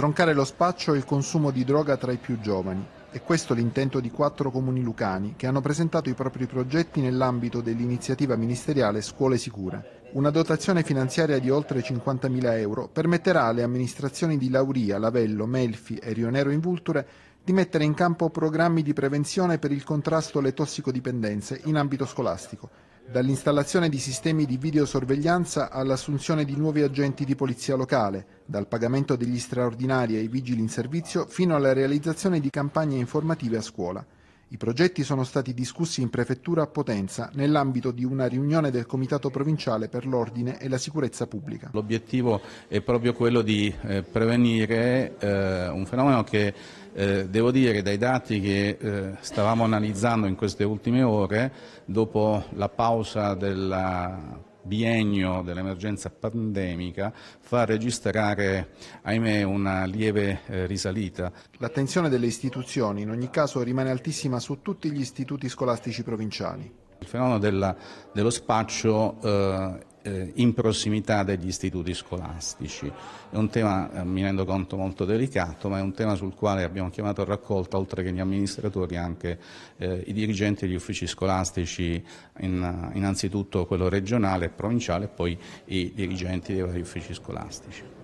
Troncare lo spaccio e il consumo di droga tra i più giovani. È questo l'intento di quattro comuni lucani che hanno presentato i propri progetti nell'ambito dell'iniziativa ministeriale Scuole Sicure. Una dotazione finanziaria di oltre 50.000 euro permetterà alle amministrazioni di Lauria, Lavello, Melfi e Rionero in Vulture di mettere in campo programmi di prevenzione per il contrasto alle tossicodipendenze in ambito scolastico dall'installazione di sistemi di videosorveglianza all'assunzione di nuovi agenti di polizia locale, dal pagamento degli straordinari ai vigili in servizio fino alla realizzazione di campagne informative a scuola. I progetti sono stati discussi in prefettura a Potenza nell'ambito di una riunione del Comitato Provinciale per l'Ordine e la Sicurezza Pubblica. L'obiettivo è proprio quello di eh, prevenire eh, un fenomeno che, eh, devo dire, dai dati che eh, stavamo analizzando in queste ultime ore, dopo la pausa della biennio dell'emergenza pandemica fa registrare, ahimè, una lieve eh, risalita. L'attenzione delle istituzioni in ogni caso rimane altissima su tutti gli istituti scolastici provinciali. Il fenomeno della, dello spaccio eh, eh, in prossimità degli istituti scolastici. È un tema, eh, mi rendo conto, molto delicato, ma è un tema sul quale abbiamo chiamato a raccolta, oltre che gli amministratori, anche eh, i dirigenti degli uffici scolastici, in, innanzitutto quello regionale e provinciale, e poi i dirigenti dei vari uffici scolastici.